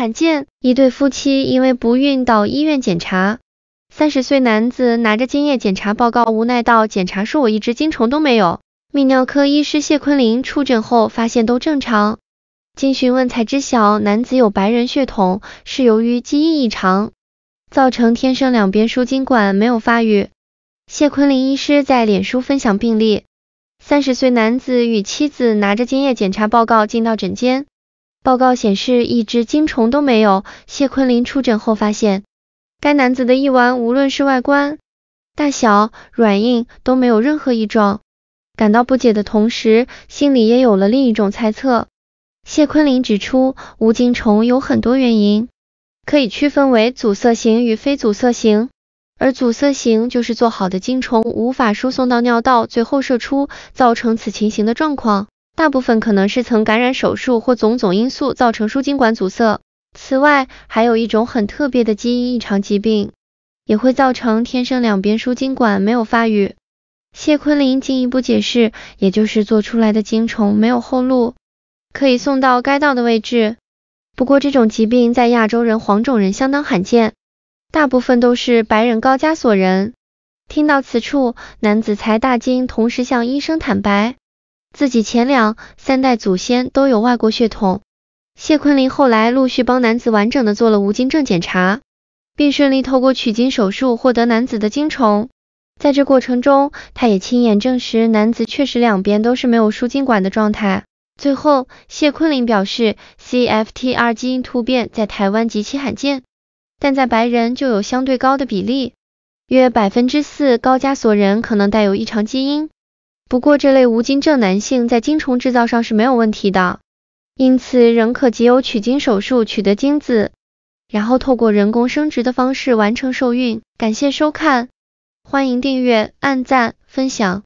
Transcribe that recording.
罕见，一对夫妻因为不孕到医院检查，三十岁男子拿着精液检查报告无奈道，检查说我一只精虫都没有。泌尿科医师谢坤林出诊后发现都正常，经询问才知晓男子有白人血统，是由于基因异常，造成天生两边输精管没有发育。谢坤林医师在脸书分享病例，三十岁男子与妻子拿着精液检查报告进到诊间。报告显示，一只精虫都没有。谢坤林出诊后发现，该男子的一丸无论是外观、大小、软硬都没有任何异状，感到不解的同时，心里也有了另一种猜测。谢坤林指出，无精虫有很多原因，可以区分为阻塞型与非阻塞型，而阻塞型就是做好的精虫无法输送到尿道，最后射出，造成此情形的状况。大部分可能是曾感染、手术或种种因素造成输精管阻塞，此外还有一种很特别的基因异常疾病，也会造成天生两边输精管没有发育。谢坤林进一步解释，也就是做出来的精虫没有后路，可以送到该到的位置。不过这种疾病在亚洲人、黄种人相当罕见，大部分都是白人、高加索人。听到此处，男子才大惊，同时向医生坦白。自己前两三代祖先都有外国血统，谢坤林后来陆续帮男子完整的做了无精症检查，并顺利透过取精手术获得男子的精虫，在这过程中，他也亲眼证实男子确实两边都是没有输精管的状态。最后谢坤林表示，CFTR 基因突变在台湾极其罕见，但在白人就有相对高的比例，约百分之四高加索人可能带有异常基因。不过，这类无精症男性在精虫制造上是没有问题的，因此仍可藉由取精手术取得精子，然后透过人工生殖的方式完成受孕。感谢收看，欢迎订阅、按赞、分享。